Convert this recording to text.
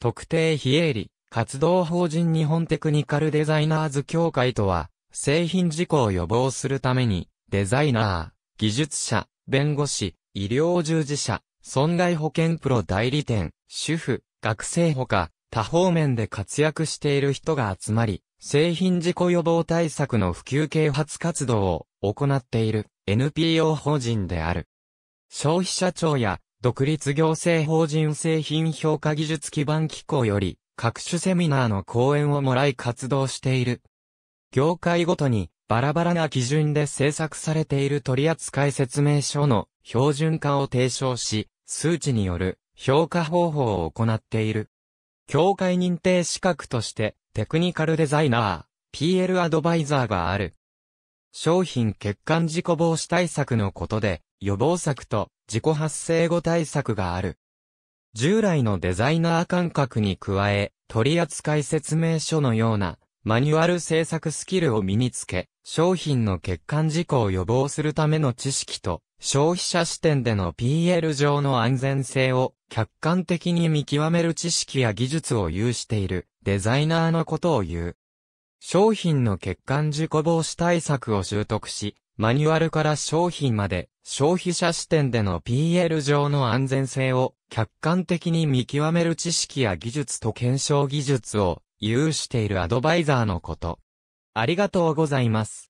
特定非営利、活動法人日本テクニカルデザイナーズ協会とは、製品事故を予防するために、デザイナー、技術者、弁護士、医療従事者、損害保険プロ代理店、主婦、学生ほか、多方面で活躍している人が集まり、製品事故予防対策の普及啓発活動を行っている NPO 法人である。消費者庁や独立行政法人製品評価技術基盤機構より、各種セミナーの講演をもらい活動している。業界ごとに、バラバラな基準で制作されている取扱説明書の標準化を提唱し、数値による評価方法を行っている。協会認定資格として、テクニカルデザイナー、PL アドバイザーがある。商品欠陥事故防止対策のことで、予防策と自己発生後対策がある。従来のデザイナー感覚に加え、取扱説明書のようなマニュアル制作スキルを身につけ、商品の欠陥事故を予防するための知識と、消費者視点での PL 上の安全性を客観的に見極める知識や技術を有しているデザイナーのことを言う。商品の欠陥事故防止対策を習得し、マニュアルから商品まで消費者視点での PL 上の安全性を客観的に見極める知識や技術と検証技術を有しているアドバイザーのこと。ありがとうございます。